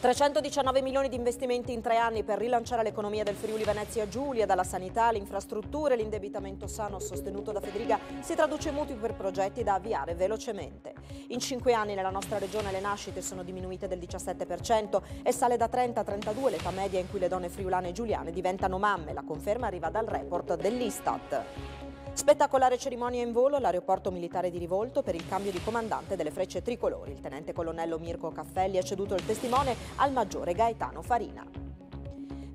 319 milioni di investimenti in tre anni per rilanciare l'economia del Friuli Venezia Giulia, dalla sanità alle infrastrutture, l'indebitamento sano sostenuto da Federica si traduce in mutui per progetti da avviare velocemente. In cinque anni nella nostra regione le nascite sono diminuite del 17% e sale da 30 a 32 l'età media in cui le donne friulane e giuliane diventano mamme. La conferma arriva dal report dell'Istat. Spettacolare cerimonia in volo all'aeroporto militare di Rivolto per il cambio di comandante delle frecce tricolori. Il tenente colonnello Mirko Caffelli ha ceduto il testimone al maggiore Gaetano Farina.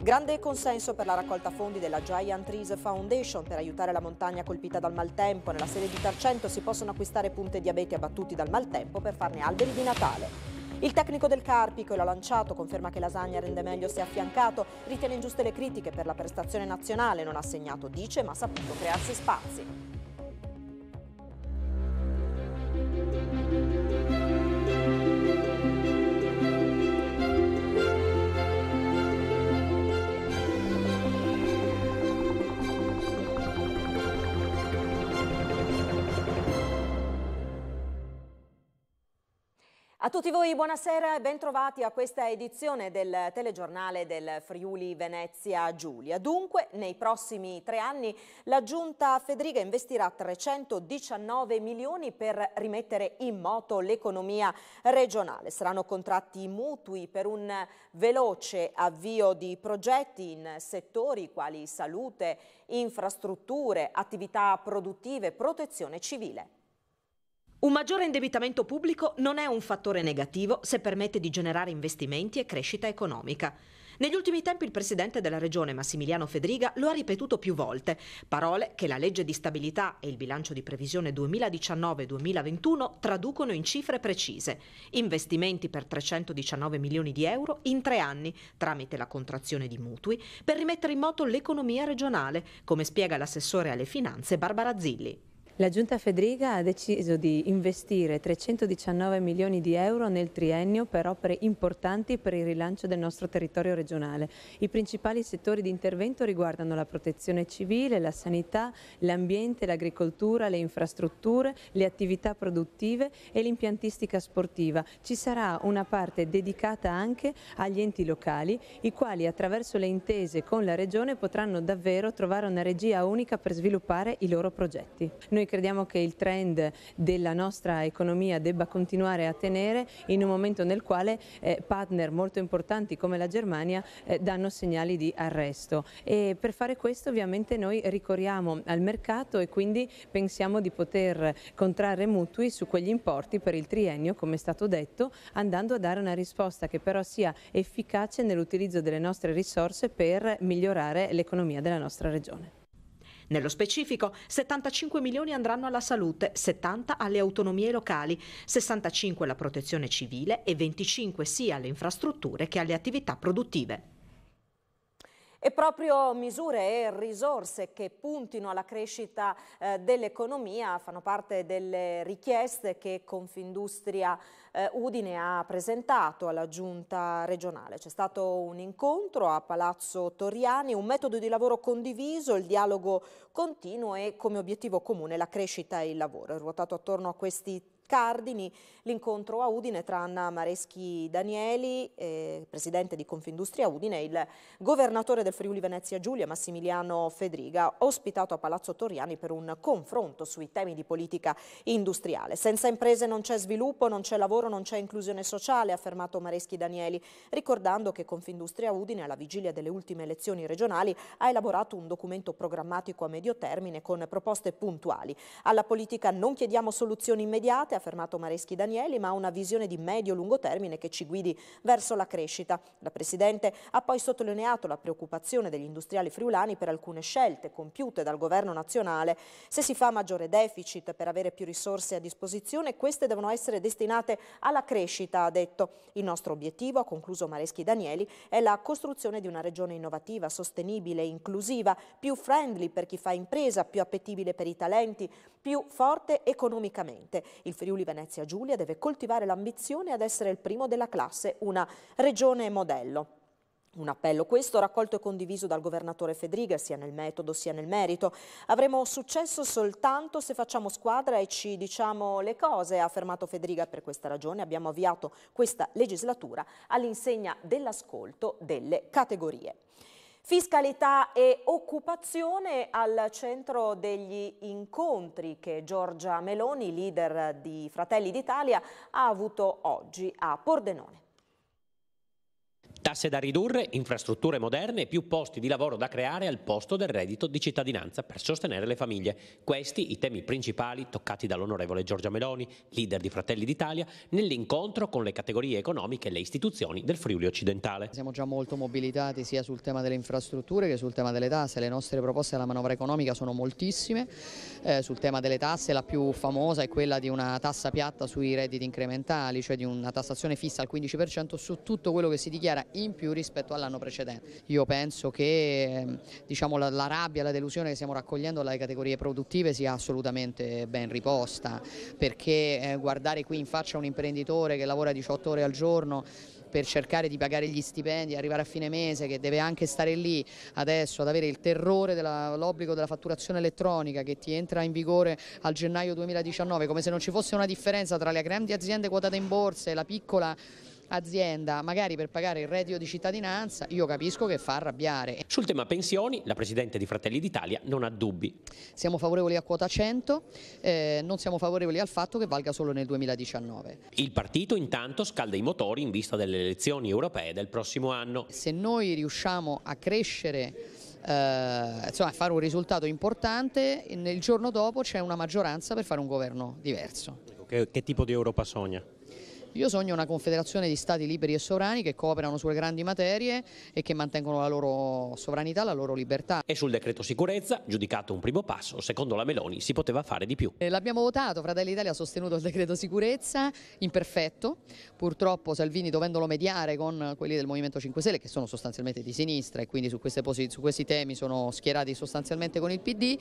Grande consenso per la raccolta fondi della Giant Trees Foundation per aiutare la montagna colpita dal maltempo. Nella sede di Tarcento si possono acquistare punte di abeti abbattuti dal maltempo per farne alberi di Natale. Il tecnico del Carpi, che l'ha lanciato, conferma che Lasagna rende meglio se affiancato, ritiene ingiuste le critiche per la prestazione nazionale, non ha segnato, dice, ma ha saputo crearsi spazi. a tutti voi, buonasera e bentrovati a questa edizione del telegiornale del Friuli Venezia Giulia. Dunque, nei prossimi tre anni la Giunta Federica investirà 319 milioni per rimettere in moto l'economia regionale. Saranno contratti mutui per un veloce avvio di progetti in settori quali salute, infrastrutture, attività produttive, protezione civile. Un maggiore indebitamento pubblico non è un fattore negativo se permette di generare investimenti e crescita economica. Negli ultimi tempi il presidente della regione Massimiliano Fedriga lo ha ripetuto più volte, parole che la legge di stabilità e il bilancio di previsione 2019-2021 traducono in cifre precise. Investimenti per 319 milioni di euro in tre anni tramite la contrazione di mutui per rimettere in moto l'economia regionale, come spiega l'assessore alle finanze Barbara Zilli. La Giunta Federica ha deciso di investire 319 milioni di euro nel triennio per opere importanti per il rilancio del nostro territorio regionale. I principali settori di intervento riguardano la protezione civile, la sanità, l'ambiente, l'agricoltura, le infrastrutture, le attività produttive e l'impiantistica sportiva. Ci sarà una parte dedicata anche agli enti locali, i quali attraverso le intese con la Regione potranno davvero trovare una regia unica per sviluppare i loro progetti. Noi noi crediamo che il trend della nostra economia debba continuare a tenere in un momento nel quale eh, partner molto importanti come la Germania eh, danno segnali di arresto e per fare questo ovviamente noi ricorriamo al mercato e quindi pensiamo di poter contrarre mutui su quegli importi per il triennio come è stato detto andando a dare una risposta che però sia efficace nell'utilizzo delle nostre risorse per migliorare l'economia della nostra regione. Nello specifico, 75 milioni andranno alla salute, 70 alle autonomie locali, 65 alla protezione civile e 25 sia alle infrastrutture che alle attività produttive. E proprio misure e risorse che puntino alla crescita eh, dell'economia fanno parte delle richieste che Confindustria eh, Udine ha presentato alla giunta regionale. C'è stato un incontro a Palazzo Toriani, un metodo di lavoro condiviso, il dialogo continuo e come obiettivo comune la crescita e il lavoro. È ruotato attorno a questi Cardini, l'incontro a Udine tra Anna Mareschi Danieli, eh, presidente di Confindustria Udine, e il governatore del Friuli Venezia Giulia Massimiliano Fedriga, ospitato a Palazzo Torriani per un confronto sui temi di politica industriale. Senza imprese non c'è sviluppo, non c'è lavoro, non c'è inclusione sociale, ha affermato Mareschi Danieli, ricordando che Confindustria Udine alla vigilia delle ultime elezioni regionali ha elaborato un documento programmatico a medio termine con proposte puntuali. Alla politica non chiediamo soluzioni immediate, ha affermato Mareschi Danieli, ma una visione di medio-lungo termine che ci guidi verso la crescita. La Presidente ha poi sottolineato la preoccupazione degli industriali friulani per alcune scelte compiute dal Governo nazionale. Se si fa maggiore deficit per avere più risorse a disposizione, queste devono essere destinate alla crescita, ha detto. Il nostro obiettivo, ha concluso Mareschi Danieli, è la costruzione di una regione innovativa, sostenibile, inclusiva, più friendly per chi fa impresa, più appetibile per i talenti, più forte economicamente. Il Friuli Venezia Giulia deve coltivare l'ambizione ad essere il primo della classe, una regione modello. Un appello questo raccolto e condiviso dal governatore Fedriga sia nel metodo sia nel merito. Avremo successo soltanto se facciamo squadra e ci diciamo le cose, ha affermato Fedriga. Per questa ragione abbiamo avviato questa legislatura all'insegna dell'ascolto delle categorie. Fiscalità e occupazione al centro degli incontri che Giorgia Meloni, leader di Fratelli d'Italia, ha avuto oggi a Pordenone. Tasse da ridurre, infrastrutture moderne e più posti di lavoro da creare al posto del reddito di cittadinanza per sostenere le famiglie. Questi i temi principali toccati dall'onorevole Giorgia Meloni, leader di Fratelli d'Italia, nell'incontro con le categorie economiche e le istituzioni del Friuli occidentale. Siamo già molto mobilitati sia sul tema delle infrastrutture che sul tema delle tasse. Le nostre proposte alla manovra economica sono moltissime. Eh, sul tema delle tasse la più famosa è quella di una tassa piatta sui redditi incrementali, cioè di una tassazione fissa al 15% su tutto quello che si dichiara in più rispetto all'anno precedente. Io penso che ehm, diciamo, la, la, rabbia, la delusione che stiamo raccogliendo dalle categorie produttive sia assolutamente ben riposta, perché eh, guardare qui in faccia un imprenditore che lavora 18 ore al giorno per cercare di pagare gli stipendi, arrivare a fine mese, che deve anche stare lì adesso ad avere il terrore dell'obbligo della fatturazione elettronica che ti entra in vigore al gennaio 2019, come se non ci fosse una differenza tra le grandi aziende quotate in borsa e la piccola azienda magari per pagare il reddito di cittadinanza, io capisco che fa arrabbiare. Sul tema pensioni, la Presidente di Fratelli d'Italia non ha dubbi. Siamo favorevoli a quota 100, eh, non siamo favorevoli al fatto che valga solo nel 2019. Il partito intanto scalda i motori in vista delle elezioni europee del prossimo anno. Se noi riusciamo a crescere eh, insomma, fare un risultato importante, nel giorno dopo c'è una maggioranza per fare un governo diverso. Ecco, che, che tipo di Europa sogna? Io sogno una confederazione di stati liberi e sovrani che cooperano sulle grandi materie e che mantengono la loro sovranità, la loro libertà. E sul decreto sicurezza, giudicato un primo passo, secondo la Meloni si poteva fare di più. Eh, l'abbiamo votato, Fratelli Italia ha sostenuto il decreto sicurezza, imperfetto, purtroppo Salvini dovendolo mediare con quelli del Movimento 5 Stelle che sono sostanzialmente di sinistra e quindi su, su questi temi sono schierati sostanzialmente con il PD,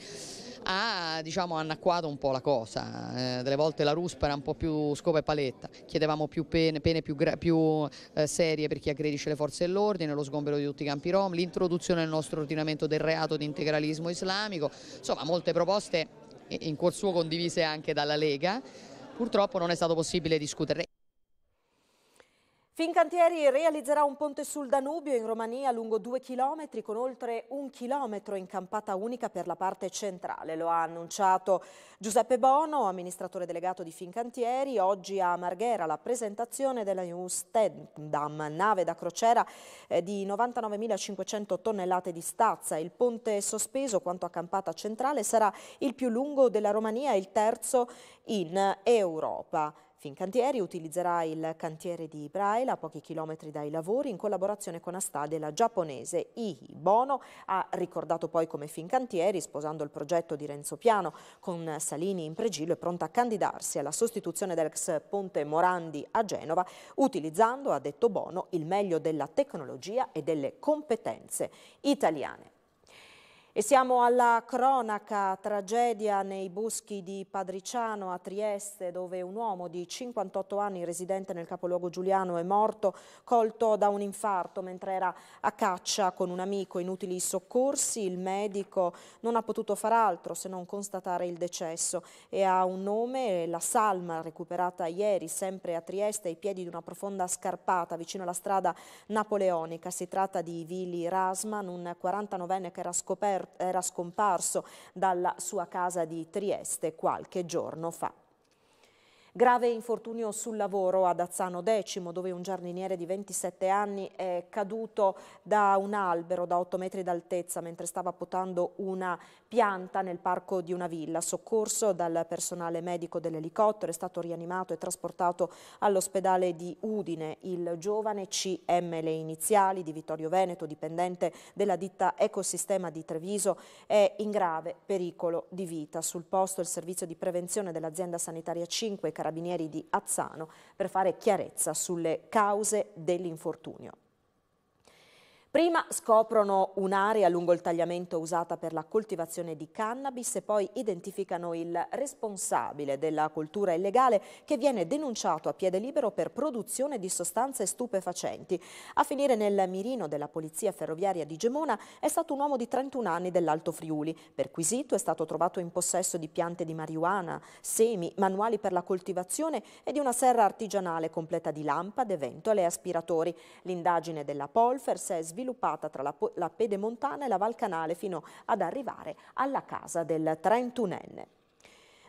ha diciamo, annacquato un po' la cosa, eh, delle volte la ruspa era un po' più scopa e paletta, chiedevamo più pene, pene più, più eh, serie per chi aggredisce le forze dell'ordine, lo sgombero di tutti i campi rom, l'introduzione nel nostro ordinamento del reato di integralismo islamico, insomma molte proposte in cuor suo condivise anche dalla Lega, purtroppo non è stato possibile discutere. Fincantieri realizzerà un ponte sul Danubio in Romania lungo due chilometri con oltre un chilometro in campata unica per la parte centrale. Lo ha annunciato Giuseppe Bono, amministratore delegato di Fincantieri, oggi a Marghera la presentazione della New Stendam, nave da crociera eh, di 99.500 tonnellate di stazza. Il ponte sospeso quanto a campata centrale sarà il più lungo della Romania e il terzo in Europa. Fincantieri utilizzerà il cantiere di Braila a pochi chilometri dai lavori in collaborazione con Astade la giapponese Ihi Bono ha ricordato poi come Fincantieri sposando il progetto di Renzo Piano con Salini in pregilo è pronta a candidarsi alla sostituzione dell'ex ponte Morandi a Genova utilizzando, ha detto Bono, il meglio della tecnologia e delle competenze italiane. E siamo alla cronaca tragedia nei boschi di Padriciano a Trieste dove un uomo di 58 anni residente nel capoluogo Giuliano è morto colto da un infarto mentre era a caccia con un amico inutili soccorsi. Il medico non ha potuto far altro se non constatare il decesso e ha un nome la salma recuperata ieri sempre a Trieste ai piedi di una profonda scarpata vicino alla strada napoleonica. Si tratta di Vili Rasman, un 49enne che era scoperto era scomparso dalla sua casa di Trieste qualche giorno fa. Grave infortunio sul lavoro ad Azzano Decimo, dove un giardiniere di 27 anni è caduto da un albero da 8 metri d'altezza mentre stava potando una pianta nel parco di una villa. Soccorso dal personale medico dell'elicottero è stato rianimato e trasportato all'ospedale di Udine. Il giovane CM, le iniziali di Vittorio Veneto, dipendente della ditta Ecosistema di Treviso, è in grave pericolo di vita. Sul posto il servizio di prevenzione dell'azienda sanitaria 5 e Carabinieri di Azzano per fare chiarezza sulle cause dell'infortunio. Prima scoprono un'area lungo il tagliamento usata per la coltivazione di cannabis e poi identificano il responsabile della coltura illegale che viene denunciato a piede libero per produzione di sostanze stupefacenti. A finire nel mirino della polizia ferroviaria di Gemona è stato un uomo di 31 anni dell'Alto Friuli. Perquisito è stato trovato in possesso di piante di marijuana, semi, manuali per la coltivazione e di una serra artigianale completa di lampade, ventole e aspiratori. L'indagine della Polfer si è sviluppata sviluppata tra la, la Pedemontana e la Val Canale fino ad arrivare alla casa del trentunenne.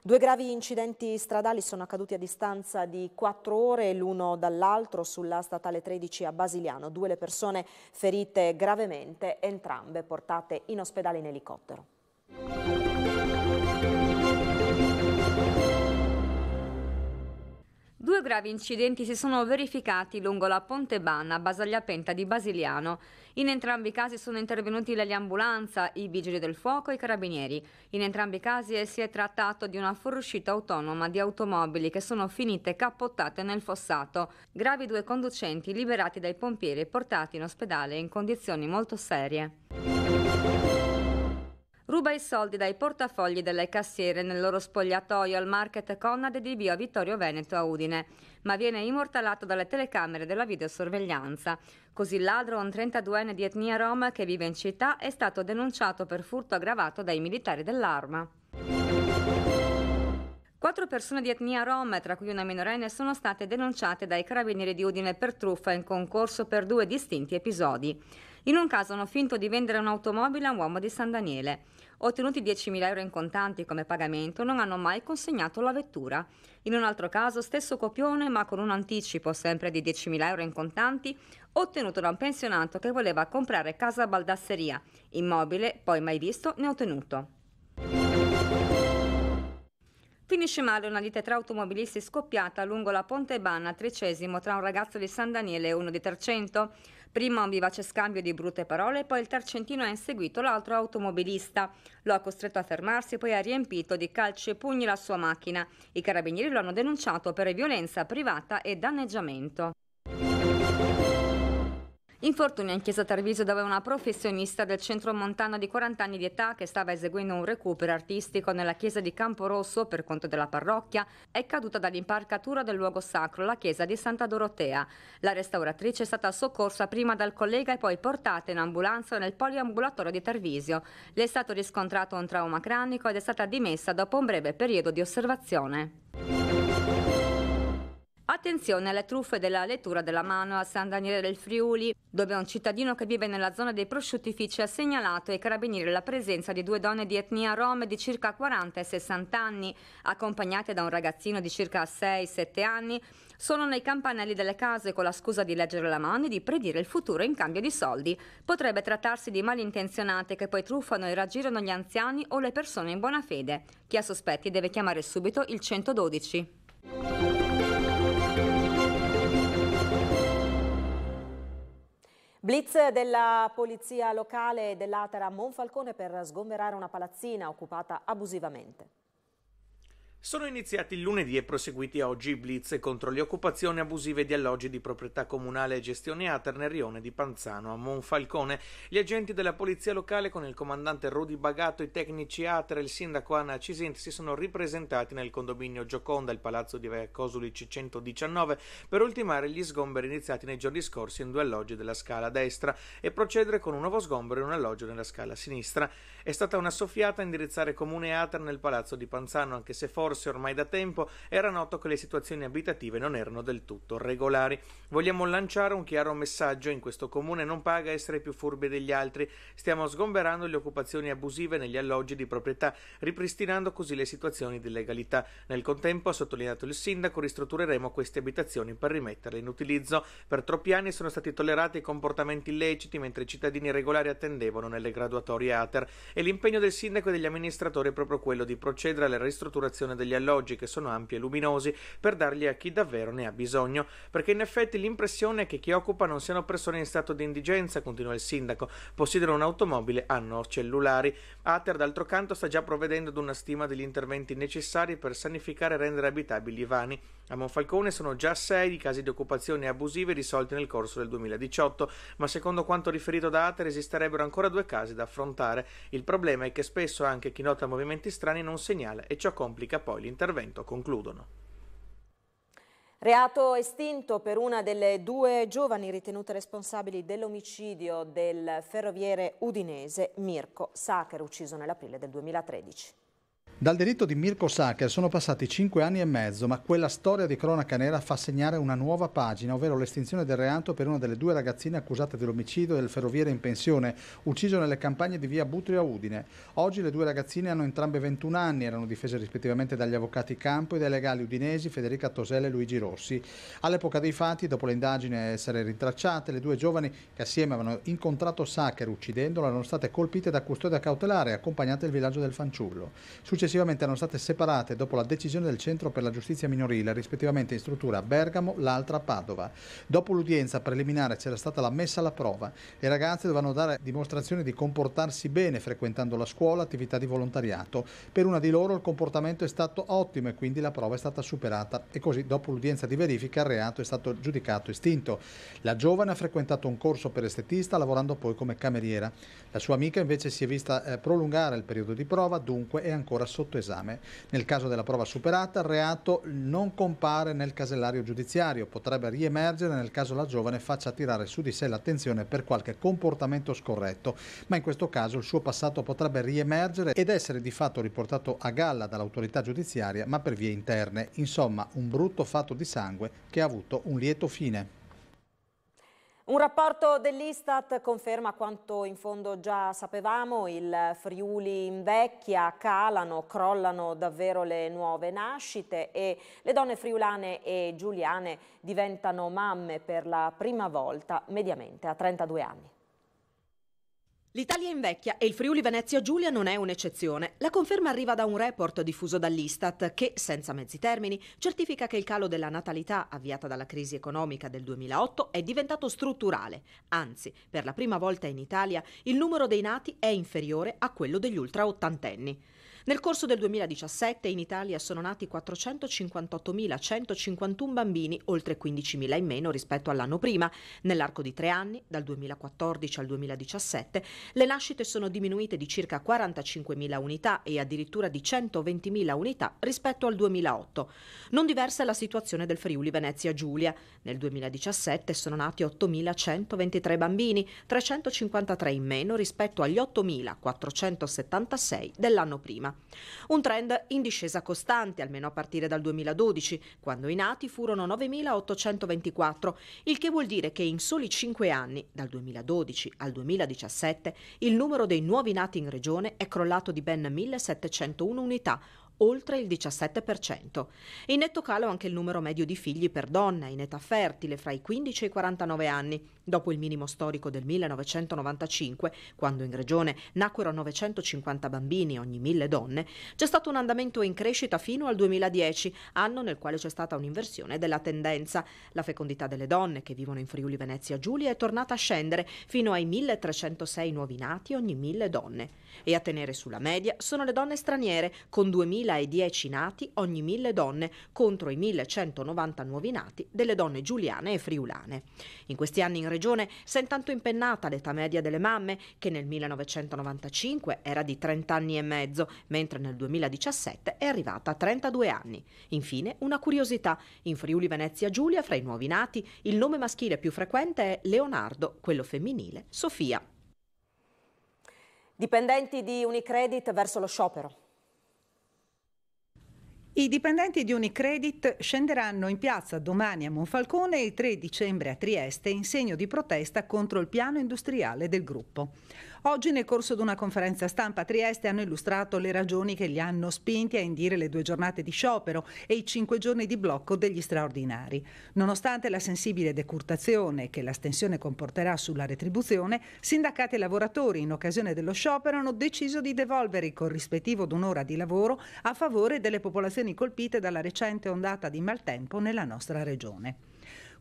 Due gravi incidenti stradali sono accaduti a distanza di quattro ore l'uno dall'altro sulla statale 13 a Basiliano. Due le persone ferite gravemente, entrambe portate in ospedale in elicottero. Due gravi incidenti si sono verificati lungo la Ponte Banna, Basaglia Penta di Basiliano. In entrambi i casi sono intervenuti le l'eliambulanza, i vigili del fuoco e i carabinieri. In entrambi i casi si è trattato di una fuoriuscita autonoma di automobili che sono finite cappottate nel fossato. Gravi due conducenti liberati dai pompieri e portati in ospedale in condizioni molto serie ruba i soldi dai portafogli delle cassiere nel loro spogliatoio al market Conad di via Vittorio Veneto a Udine, ma viene immortalato dalle telecamere della videosorveglianza. Così il ladro, un 32enne di etnia Roma che vive in città, è stato denunciato per furto aggravato dai militari dell'arma. Quattro persone di etnia rom, tra cui una minorenne, sono state denunciate dai carabinieri di Udine per truffa in concorso per due distinti episodi. In un caso hanno finto di vendere un'automobile a un uomo di San Daniele. Ottenuti 10.000 euro in contanti come pagamento, non hanno mai consegnato la vettura. In un altro caso, stesso copione, ma con un anticipo sempre di 10.000 euro in contanti, ottenuto da un pensionato che voleva comprare casa Baldasseria, immobile poi mai visto né ottenuto. Finisce male una lite tra automobilisti scoppiata lungo la Ponte Banna, trecesimo, tra un ragazzo di San Daniele e uno di Tercento. Prima un vivace scambio di brutte parole, poi il tercentino ha inseguito l'altro automobilista. Lo ha costretto a fermarsi, poi ha riempito di calci e pugni la sua macchina. I carabinieri lo hanno denunciato per violenza privata e danneggiamento. Infortunio in chiesa Tarviso dove una professionista del centro montano di 40 anni di età che stava eseguendo un recupero artistico nella chiesa di Camporosso per conto della parrocchia è caduta dall'imparcatura del luogo sacro, la chiesa di Santa Dorotea. La restauratrice è stata soccorsa prima dal collega e poi portata in ambulanza nel poliambulatorio di Tarvisio. Le è stato riscontrato un trauma cranico ed è stata dimessa dopo un breve periodo di osservazione. Attenzione alle truffe della lettura della mano a San Daniele del Friuli, dove un cittadino che vive nella zona dei prosciuttifici ha segnalato ai carabinieri la presenza di due donne di etnia rom di circa 40 e 60 anni, accompagnate da un ragazzino di circa 6-7 anni, sono nei campanelli delle case con la scusa di leggere la mano e di predire il futuro in cambio di soldi. Potrebbe trattarsi di malintenzionate che poi truffano e raggirano gli anziani o le persone in buona fede. Chi ha sospetti deve chiamare subito il 112. Blitz della polizia locale dell'Atera Monfalcone per sgomberare una palazzina occupata abusivamente sono iniziati il lunedì e proseguiti oggi i blitz contro le occupazioni abusive di alloggi di proprietà comunale e gestione ATER nel rione di Panzano a Monfalcone. Gli agenti della polizia locale con il comandante Rudi Bagato, i tecnici ATER e il sindaco Anna Cisint si sono ripresentati nel condominio Gioconda, il palazzo di Via Cosulic 119, per ultimare gli sgomberi iniziati nei giorni scorsi in due alloggi della scala destra e procedere con un nuovo sgombero in un alloggio nella scala sinistra. È stata una soffiata a indirizzare comune ATER nel palazzo di Panzano, anche se forse forse ormai da tempo era noto che le situazioni abitative non erano del tutto regolari. Vogliamo lanciare un chiaro messaggio: in questo comune non paga essere più furbi degli altri. Stiamo sgomberando le occupazioni abusive negli alloggi di proprietà, ripristinando così le situazioni di legalità. Nel contempo, ha sottolineato il sindaco, ristruttureremo queste abitazioni per rimetterle in utilizzo. Per troppi anni sono stati tollerati comportamenti illeciti mentre i cittadini regolari attendevano nelle graduatorie ATER e l'impegno del sindaco e degli amministratori è proprio quello di procedere alla ristrutturazione degli alloggi che sono ampi e luminosi per darli a chi davvero ne ha bisogno, perché in effetti l'impressione è che chi occupa non siano persone in stato di indigenza, continua il sindaco, possiedono un'automobile, hanno cellulari. Ater d'altro canto sta già provvedendo ad una stima degli interventi necessari per sanificare e rendere abitabili i vani. A Monfalcone sono già sei i casi di occupazione abusive risolti nel corso del 2018, ma secondo quanto riferito da Ater esisterebbero ancora due casi da affrontare. Il problema è che spesso anche chi nota movimenti strani non segnala e ciò complica poi l'intervento concludono. Reato estinto per una delle due giovani ritenute responsabili dell'omicidio del ferroviere udinese Mirko Sacher, ucciso nell'aprile del 2013. Dal delitto di Mirko Sacher sono passati cinque anni e mezzo, ma quella storia di cronaca nera fa segnare una nuova pagina, ovvero l'estinzione del reato per una delle due ragazzine accusate dell'omicidio del ferroviere in pensione, ucciso nelle campagne di via Butria Udine. Oggi le due ragazzine hanno entrambe 21 anni, erano difese rispettivamente dagli avvocati Campo e dai legali udinesi Federica Tosella e Luigi Rossi. All'epoca dei fatti, dopo l'indagine essere ritracciate, le due giovani che assieme avevano incontrato Sacher uccidendolo erano state colpite da custodia cautelare e accompagnate al villaggio del Fanciullo. Successivamente Successivamente erano state separate dopo la decisione del Centro per la Giustizia Minorile, rispettivamente in struttura a Bergamo, l'altra a Padova. Dopo l'udienza preliminare c'era stata la messa alla prova. Le ragazze dovevano dare dimostrazione di comportarsi bene frequentando la scuola, attività di volontariato. Per una di loro il comportamento è stato ottimo e quindi la prova è stata superata e così dopo l'udienza di verifica il reato è stato giudicato estinto. La giovane ha frequentato un corso per estetista lavorando poi come cameriera. La sua amica invece si è vista eh, prolungare il periodo di prova, dunque è ancora sotto esame. Nel caso della prova superata, il reato non compare nel casellario giudiziario, potrebbe riemergere nel caso la giovane faccia tirare su di sé l'attenzione per qualche comportamento scorretto, ma in questo caso il suo passato potrebbe riemergere ed essere di fatto riportato a galla dall'autorità giudiziaria, ma per vie interne. Insomma, un brutto fatto di sangue che ha avuto un lieto fine. Un rapporto dell'Istat conferma quanto in fondo già sapevamo, il Friuli invecchia, calano, crollano davvero le nuove nascite e le donne friulane e giuliane diventano mamme per la prima volta mediamente a 32 anni. L'Italia invecchia e il Friuli Venezia Giulia non è un'eccezione. La conferma arriva da un report diffuso dall'Istat che, senza mezzi termini, certifica che il calo della natalità avviata dalla crisi economica del 2008 è diventato strutturale. Anzi, per la prima volta in Italia il numero dei nati è inferiore a quello degli ultra ottantenni. Nel corso del 2017 in Italia sono nati 458.151 bambini, oltre 15.000 in meno rispetto all'anno prima. Nell'arco di tre anni, dal 2014 al 2017, le nascite sono diminuite di circa 45.000 unità e addirittura di 120.000 unità rispetto al 2008. Non diversa è la situazione del Friuli Venezia Giulia. Nel 2017 sono nati 8.123 bambini, 353 in meno rispetto agli 8.476 dell'anno prima. Un trend in discesa costante, almeno a partire dal 2012, quando i nati furono 9.824, il che vuol dire che in soli 5 anni, dal 2012 al 2017, il numero dei nuovi nati in regione è crollato di ben 1.701 unità, oltre il 17%. In netto calo anche il numero medio di figli per donna in età fertile fra i 15 e i 49 anni, dopo il minimo storico del 1995, quando in Regione nacquero 950 bambini ogni mille donne, c'è stato un andamento in crescita fino al 2010, anno nel quale c'è stata un'inversione della tendenza. La fecondità delle donne che vivono in Friuli Venezia Giulia è tornata a scendere fino ai 1306 nuovi nati ogni mille donne. E a tenere sulla media sono le donne straniere, con 2000 1010 nati ogni 1000 donne contro i 1190 nuovi nati delle donne giuliane e friulane. In questi anni in regione si è intanto impennata l'età media delle mamme, che nel 1995 era di 30 anni e mezzo, mentre nel 2017 è arrivata a 32 anni. Infine, una curiosità. In Friuli Venezia Giulia, fra i nuovi nati, il nome maschile più frequente è Leonardo, quello femminile Sofia. Dipendenti di Unicredit verso lo sciopero. I dipendenti di Unicredit scenderanno in piazza domani a Monfalcone e il 3 dicembre a Trieste in segno di protesta contro il piano industriale del gruppo. Oggi nel corso di una conferenza stampa a Trieste hanno illustrato le ragioni che li hanno spinti a indire le due giornate di sciopero e i cinque giorni di blocco degli straordinari. Nonostante la sensibile decurtazione che la stensione comporterà sulla retribuzione, sindacati e lavoratori in occasione dello sciopero hanno deciso di devolvere il corrispettivo d'un'ora di lavoro a favore delle popolazioni colpite dalla recente ondata di maltempo nella nostra regione.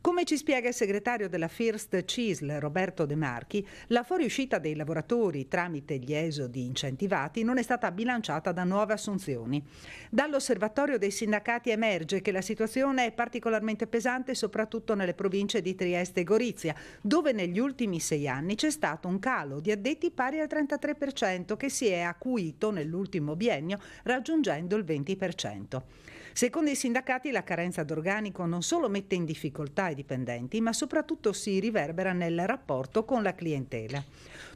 Come ci spiega il segretario della First CISL, Roberto De Marchi, la fuoriuscita dei lavoratori tramite gli esodi incentivati non è stata bilanciata da nuove assunzioni. Dall'osservatorio dei sindacati emerge che la situazione è particolarmente pesante soprattutto nelle province di Trieste e Gorizia, dove negli ultimi sei anni c'è stato un calo di addetti pari al 33% che si è acuito nell'ultimo biennio raggiungendo il 20%. Secondo i sindacati la carenza d'organico non solo mette in difficoltà i dipendenti, ma soprattutto si riverbera nel rapporto con la clientela.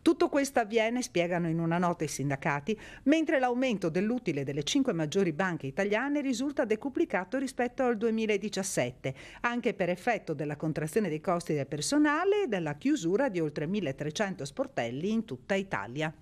Tutto questo avviene, spiegano in una nota i sindacati, mentre l'aumento dell'utile delle cinque maggiori banche italiane risulta decuplicato rispetto al 2017, anche per effetto della contrazione dei costi del personale e della chiusura di oltre 1300 sportelli in tutta Italia.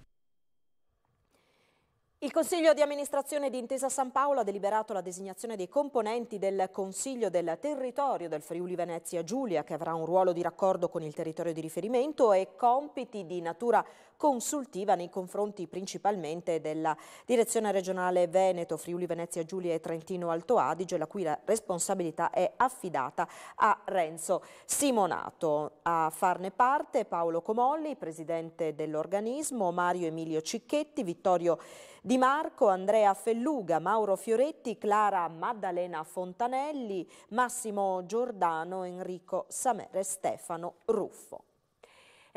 Il Consiglio di amministrazione di Intesa San Paolo ha deliberato la designazione dei componenti del Consiglio del Territorio del Friuli Venezia Giulia, che avrà un ruolo di raccordo con il territorio di riferimento e compiti di natura consultiva nei confronti principalmente della Direzione Regionale Veneto, Friuli Venezia Giulia e Trentino Alto Adige, la cui responsabilità è affidata a Renzo Simonato. A farne parte Paolo Comolli, presidente dell'organismo, Mario Emilio Cicchetti, Vittorio Di Marco, Andrea Felluga, Mauro Fioretti, Clara Maddalena Fontanelli, Massimo Giordano, Enrico Samere, Stefano Ruffo.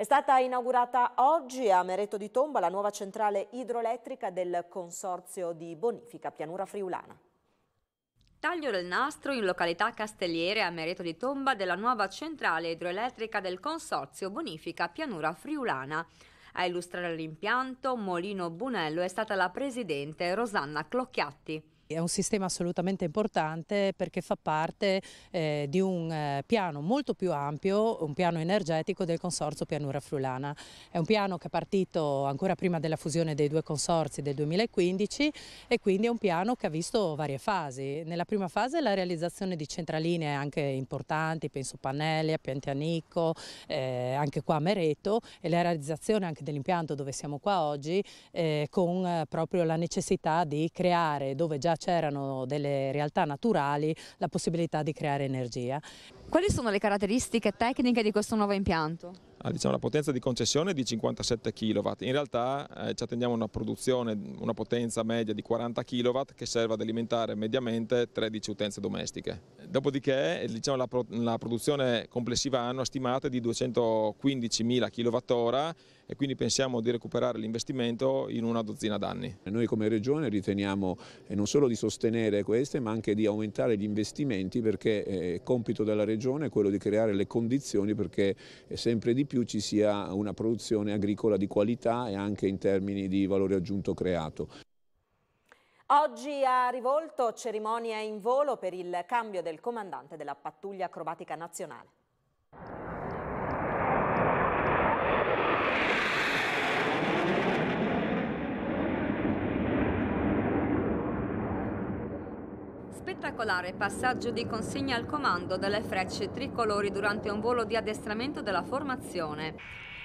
È stata inaugurata oggi a Mereto di Tomba la nuova centrale idroelettrica del Consorzio di Bonifica Pianura Friulana. Taglio del nastro in località Castelliere a Mereto di Tomba della nuova centrale idroelettrica del Consorzio Bonifica Pianura Friulana. A illustrare l'impianto Molino Bunello è stata la presidente Rosanna Clocchiatti. È un sistema assolutamente importante perché fa parte eh, di un eh, piano molto più ampio, un piano energetico del Consorzio Pianura Frulana. È un piano che è partito ancora prima della fusione dei due consorzi del 2015 e quindi è un piano che ha visto varie fasi. Nella prima fase la realizzazione di centraline anche importanti, penso Pannelli, a Piantianico, eh, anche qua a Mereto e la realizzazione anche dell'impianto dove siamo qua oggi eh, con eh, proprio la necessità di creare dove già c'erano delle realtà naturali la possibilità di creare energia. Quali sono le caratteristiche tecniche di questo nuovo impianto? Ah, diciamo, la potenza di concessione è di 57 kW, in realtà eh, ci attendiamo a una produzione, una potenza media di 40 kW che serve ad alimentare mediamente 13 utenze domestiche. Dopodiché eh, diciamo, la, pro la produzione complessiva annua stimata è di 215.000 kWh e quindi pensiamo di recuperare l'investimento in una dozzina d'anni. Noi come Regione riteniamo eh, non solo di sostenere queste ma anche di aumentare gli investimenti perché eh, il compito della Regione è quello di creare le condizioni perché eh, sempre di più ci sia una produzione agricola di qualità e anche in termini di valore aggiunto creato. Oggi a Rivolto cerimonia in volo per il cambio del comandante della pattuglia acrobatica nazionale. spettacolare passaggio di consegna al comando delle frecce tricolori durante un volo di addestramento della formazione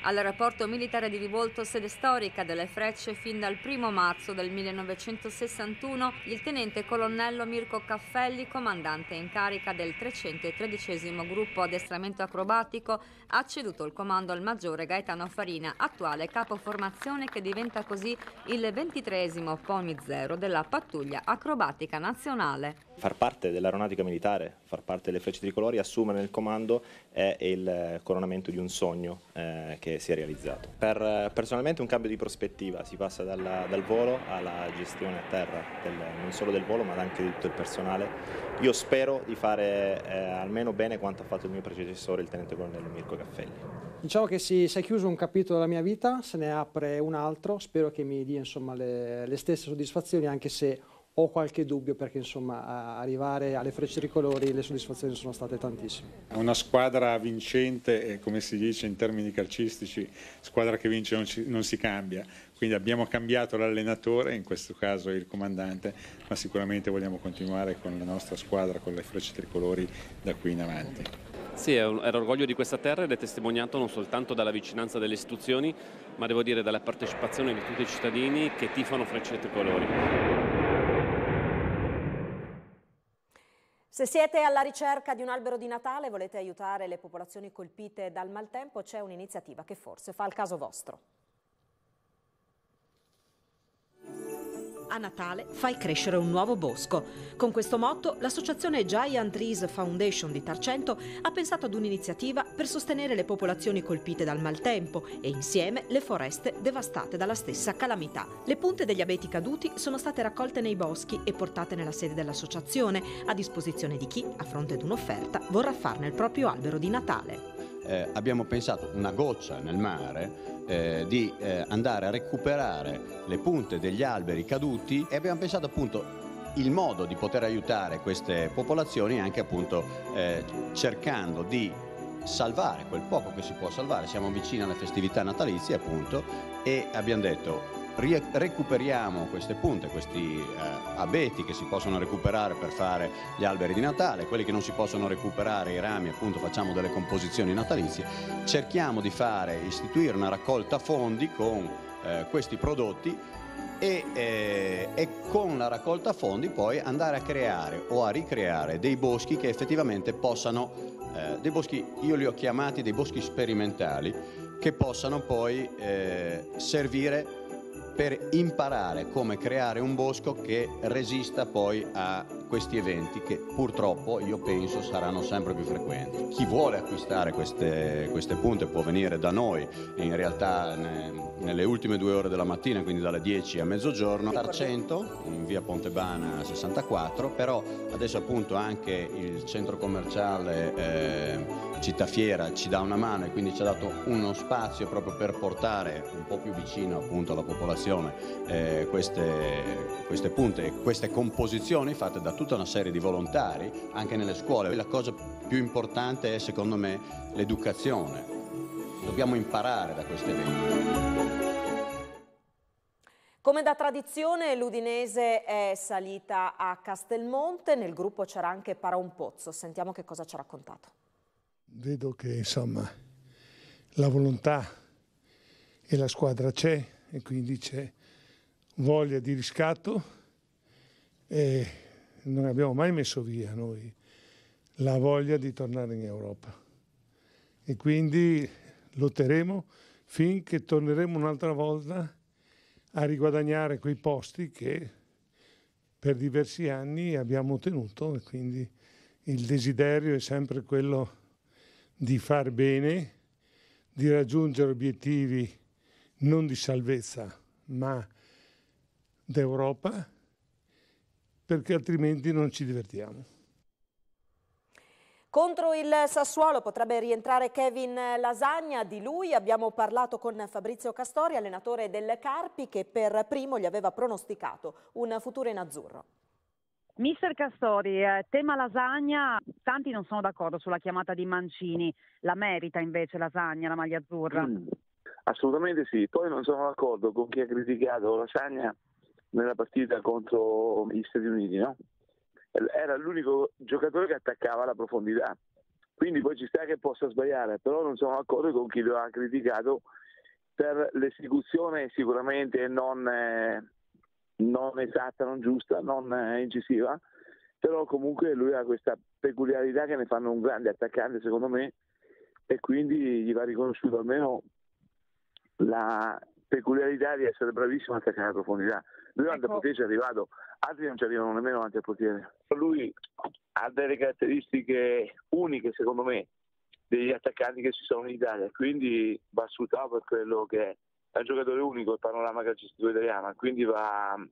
all'aeroporto militare di Rivolto, sede storica delle Frecce, fin dal 1 marzo del 1961, il tenente colonnello Mirko Caffelli, comandante in carica del 313 gruppo addestramento acrobatico, ha ceduto il comando al maggiore Gaetano Farina, attuale capo formazione che diventa così il 23 POMI 0 della pattuglia acrobatica nazionale. Far parte dell'aeronautica militare, far parte delle Frecce tricolori, assumere il comando è il coronamento di un sogno eh, che si è realizzato. Per, personalmente un cambio di prospettiva, si passa dalla, dal volo alla gestione a terra, del, non solo del volo ma anche di tutto il personale. Io spero di fare eh, almeno bene quanto ha fatto il mio predecessore, il tenente colonnello Mirko Caffelli. Diciamo che si, si, è chiuso un capitolo della mia vita, se ne apre un altro, spero che mi dia insomma, le, le stesse soddisfazioni anche se ho qualche dubbio perché insomma arrivare alle frecce tricolori le soddisfazioni sono state tantissime. una squadra vincente, come si dice in termini calcistici, squadra che vince non, ci, non si cambia, quindi abbiamo cambiato l'allenatore, in questo caso il comandante, ma sicuramente vogliamo continuare con la nostra squadra, con le frecce tricolori da qui in avanti. Sì, è l'orgoglio di questa terra ed è testimoniato non soltanto dalla vicinanza delle istituzioni, ma devo dire dalla partecipazione di tutti i cittadini che tifano frecce tricolori. Se siete alla ricerca di un albero di Natale e volete aiutare le popolazioni colpite dal maltempo, c'è un'iniziativa che forse fa il caso vostro. A Natale fai crescere un nuovo bosco. Con questo motto, l'associazione Giant Trees Foundation di Tarcento ha pensato ad un'iniziativa per sostenere le popolazioni colpite dal maltempo e insieme le foreste devastate dalla stessa calamità. Le punte degli abeti caduti sono state raccolte nei boschi e portate nella sede dell'associazione, a disposizione di chi, a fronte di un'offerta, vorrà farne il proprio albero di Natale eh, abbiamo pensato, una goccia nel mare, eh, di eh, andare a recuperare le punte degli alberi caduti e abbiamo pensato appunto il modo di poter aiutare queste popolazioni anche appunto eh, cercando di salvare quel poco che si può salvare. Siamo vicini alle festività natalizie appunto e abbiamo detto recuperiamo queste punte, questi eh, abeti che si possono recuperare per fare gli alberi di Natale, quelli che non si possono recuperare, i rami, appunto facciamo delle composizioni natalizie, cerchiamo di fare, istituire una raccolta fondi con eh, questi prodotti e, eh, e, con la raccolta fondi poi andare a creare o a ricreare dei boschi che effettivamente possano, eh, dei boschi, io li ho chiamati dei boschi sperimentali, che possano poi eh, servire per imparare come creare un bosco che resista poi a questi eventi che purtroppo io penso saranno sempre più frequenti. Chi vuole acquistare queste, queste punte può venire da noi, in realtà ne, nelle ultime due ore della mattina, quindi dalle 10 a mezzogiorno, Tarcento in via Pontebana 64, però adesso appunto anche il centro commerciale eh, Città Fiera ci dà una mano e quindi ci ha dato uno spazio proprio per portare un po' più vicino appunto alla popolazione eh, queste, queste punte e queste composizioni fatte da tutta una serie di volontari anche nelle scuole. La cosa più importante è secondo me l'educazione. Dobbiamo imparare da questo evento. Come da tradizione l'Udinese è salita a Castelmonte, nel gruppo c'era anche Paraunpozzo, sentiamo che cosa ci ha raccontato. Vedo che insomma la volontà e la squadra c'è e quindi c'è voglia di riscatto e non abbiamo mai messo via noi la voglia di tornare in Europa e quindi lotteremo finché torneremo un'altra volta a riguadagnare quei posti che per diversi anni abbiamo ottenuto e quindi il desiderio è sempre quello di far bene, di raggiungere obiettivi non di salvezza ma d'Europa perché altrimenti non ci divertiamo. Contro il Sassuolo potrebbe rientrare Kevin Lasagna, di lui abbiamo parlato con Fabrizio Castori, allenatore del Carpi, che per primo gli aveva pronosticato un futuro in azzurro. Mister Castori, eh, tema lasagna, tanti non sono d'accordo sulla chiamata di Mancini, la merita invece lasagna, la maglia azzurra? Mm, assolutamente sì, poi non sono d'accordo con chi ha criticato lasagna nella partita contro gli Stati Uniti, no? era l'unico giocatore che attaccava la profondità. Quindi poi ci sta che possa sbagliare, però non sono d'accordo con chi lo ha criticato per l'esecuzione sicuramente non, eh, non esatta, non giusta, non eh, incisiva, però comunque lui ha questa peculiarità che ne fanno un grande attaccante secondo me e quindi gli va riconosciuto almeno la peculiarità di essere bravissimo a attaccare la profondità. Lui ecco. al potere ci è arrivato, altri non ci arrivano nemmeno davanti al potere. Lui ha delle caratteristiche uniche, secondo me, degli attaccanti che ci sono in Italia, quindi va ascoltato per quello che è. È un giocatore unico il panorama calcistico italiano, quindi va... Mm,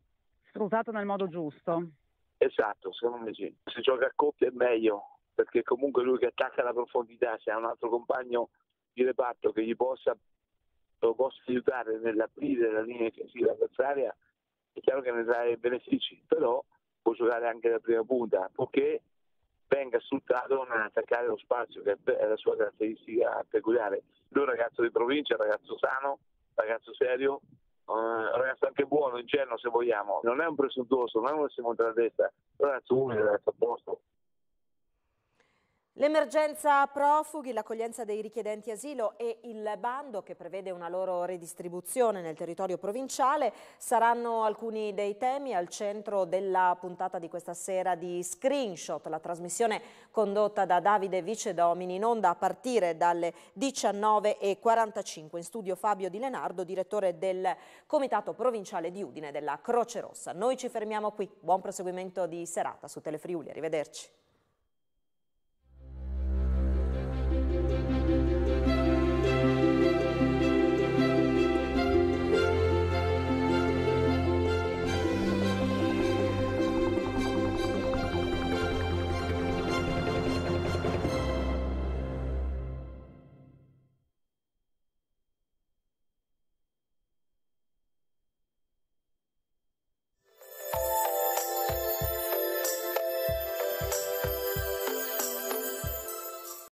Sfruttato nel modo giusto. Esatto, secondo me sì. Se gioca a coppia è meglio, perché comunque lui che attacca alla profondità, se ha un altro compagno di reparto che gli possa, lo possa aiutare nell'aprire la linea difensiva avversaria, è chiaro che ne trae benefici, però può giocare anche da prima punta, purché venga sfruttato a attaccare lo spazio che è la sua caratteristica peculiare. Lui è un ragazzo di provincia, ragazzo sano, ragazzo serio, eh, ragazzo anche buono, ingenuo se vogliamo, non è un presuntuoso, non è un semone la testa, un ragazzo umile, ragazzo a posto, L'emergenza profughi, l'accoglienza dei richiedenti asilo e il bando che prevede una loro redistribuzione nel territorio provinciale saranno alcuni dei temi al centro della puntata di questa sera di Screenshot, la trasmissione condotta da Davide Vicedomini in onda a partire dalle 19.45. In studio Fabio Di Lenardo, direttore del Comitato Provinciale di Udine della Croce Rossa. Noi ci fermiamo qui, buon proseguimento di serata su Telefriuli, arrivederci.